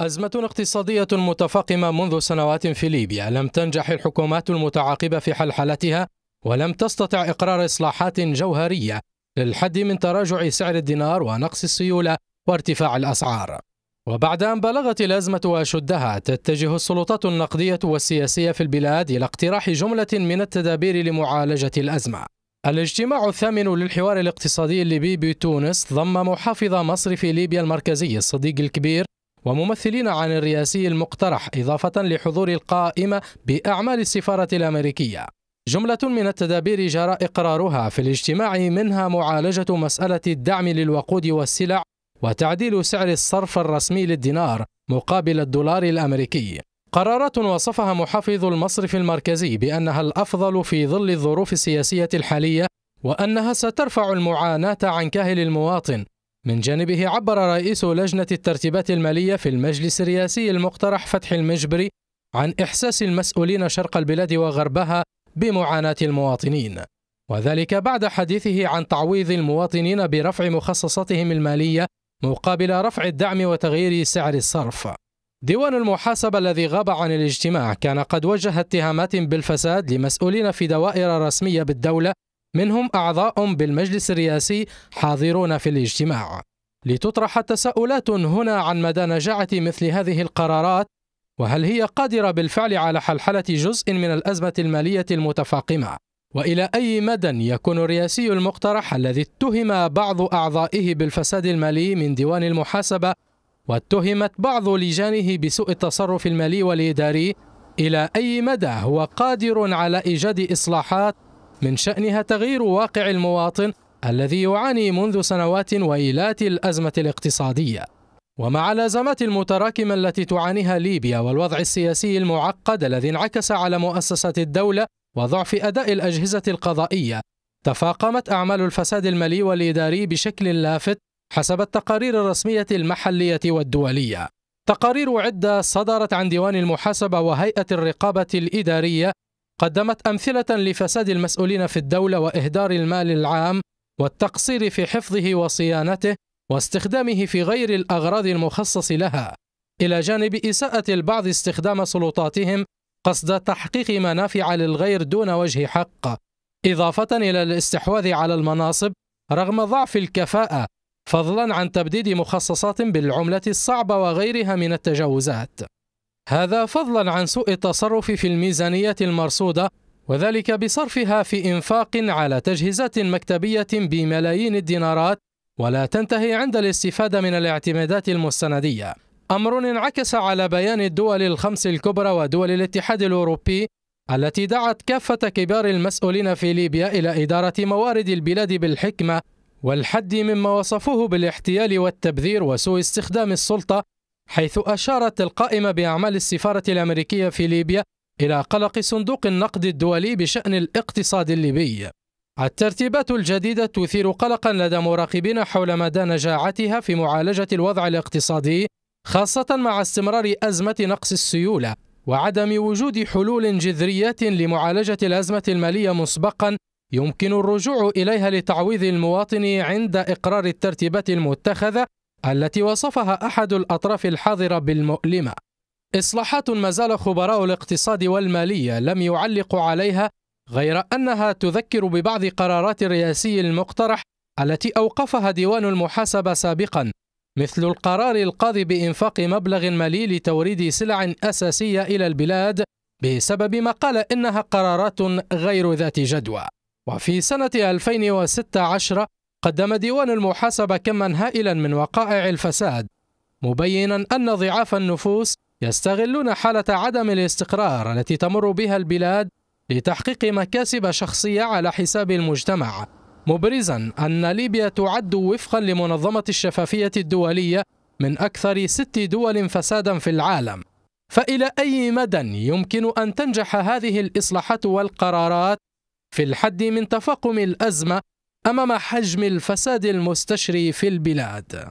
أزمة اقتصادية متفاقمة منذ سنوات في ليبيا لم تنجح الحكومات المتعاقبة في حلحلتها ولم تستطع إقرار إصلاحات جوهرية للحد من تراجع سعر الدينار ونقص السيولة وارتفاع الأسعار وبعد أن بلغت الأزمة أشدها تتجه السلطات النقدية والسياسية في البلاد إلى اقتراح جملة من التدابير لمعالجة الأزمة الاجتماع الثامن للحوار الاقتصادي الليبي بتونس ضم محافظ مصر في ليبيا المركزي الصديق الكبير وممثلين عن الرئاسي المقترح إضافة لحضور القائمة بأعمال السفارة الأمريكية جملة من التدابير جرى إقرارها في الاجتماع منها معالجة مسألة الدعم للوقود والسلع وتعديل سعر الصرف الرسمي للدينار مقابل الدولار الأمريكي قرارات وصفها محافظ المصرف المركزي بأنها الأفضل في ظل الظروف السياسية الحالية وأنها سترفع المعاناة عن كاهل المواطن من جانبه عبر رئيس لجنة الترتيبات المالية في المجلس الرئاسي المقترح فتحي المجبري عن إحساس المسؤولين شرق البلاد وغربها بمعاناة المواطنين وذلك بعد حديثه عن تعويض المواطنين برفع مخصصاتهم المالية مقابل رفع الدعم وتغيير سعر الصرف ديوان المحاسبة الذي غاب عن الاجتماع كان قد وجه اتهامات بالفساد لمسؤولين في دوائر رسمية بالدولة منهم أعضاء بالمجلس الرئاسي حاضرون في الاجتماع لتطرح تساؤلات هنا عن مدى نجاعة مثل هذه القرارات وهل هي قادرة بالفعل على حلحلة جزء من الأزمة المالية المتفاقمة وإلى أي مدى يكون الرئاسي المقترح الذي اتهم بعض أعضائه بالفساد المالي من ديوان المحاسبة واتهمت بعض لجانه بسوء التصرف المالي والإداري إلى أي مدى هو قادر على إيجاد إصلاحات من شأنها تغيير واقع المواطن الذي يعاني منذ سنوات وإيلات الأزمة الاقتصادية ومع الأزمات المتراكمة التي تعانيها ليبيا والوضع السياسي المعقد الذي انعكس على مؤسسات الدولة وضعف أداء الأجهزة القضائية تفاقمت أعمال الفساد المالي والإداري بشكل لافت حسب التقارير الرسمية المحلية والدولية تقارير عدة صدرت عن ديوان المحاسبة وهيئة الرقابة الإدارية قدمت أمثلة لفساد المسؤولين في الدولة وإهدار المال العام والتقصير في حفظه وصيانته واستخدامه في غير الأغراض المخصص لها إلى جانب إساءة البعض استخدام سلطاتهم قصد تحقيق منافع للغير دون وجه حق إضافة إلى الاستحواذ على المناصب رغم ضعف الكفاءة فضلا عن تبديد مخصصات بالعملة الصعبة وغيرها من التجاوزات هذا فضلا عن سوء التصرف في الميزانية المرصودة وذلك بصرفها في إنفاق على تجهيزات مكتبية بملايين الدينارات ولا تنتهي عند الاستفادة من الاعتمادات المستندية أمر انعكس على بيان الدول الخمس الكبرى ودول الاتحاد الأوروبي التي دعت كافة كبار المسؤولين في ليبيا إلى إدارة موارد البلاد بالحكمة والحد مما وصفوه بالاحتيال والتبذير وسوء استخدام السلطة حيث أشارت القائمة بأعمال السفارة الأمريكية في ليبيا إلى قلق صندوق النقد الدولي بشأن الاقتصاد الليبي الترتيبات الجديدة تثير قلقا لدى مراقبين حول مدى نجاعتها في معالجة الوضع الاقتصادي خاصة مع استمرار أزمة نقص السيولة وعدم وجود حلول جذرية لمعالجة الأزمة المالية مسبقا يمكن الرجوع إليها لتعويض المواطن عند إقرار الترتيبات المتخذة التي وصفها أحد الأطراف الحاضرة بالمؤلمة إصلاحات ما زال خبراء الاقتصاد والمالية لم يعلقوا عليها غير أنها تذكر ببعض قرارات الرئاسي المقترح التي أوقفها ديوان المحاسبة سابقا مثل القرار القاضي بإنفاق مبلغ مالي لتوريد سلع أساسية إلى البلاد بسبب ما قال إنها قرارات غير ذات جدوى وفي سنة 2016 قدم ديوان المحاسبة كما هائلا من وقائع الفساد مبينا أن ضعاف النفوس يستغلون حالة عدم الاستقرار التي تمر بها البلاد لتحقيق مكاسب شخصية على حساب المجتمع مبرزا أن ليبيا تعد وفقا لمنظمة الشفافية الدولية من أكثر ست دول فسادا في العالم فإلى أي مدى يمكن أن تنجح هذه الإصلاحات والقرارات في الحد من تفاقم الأزمة أمام حجم الفساد المستشري في البلاد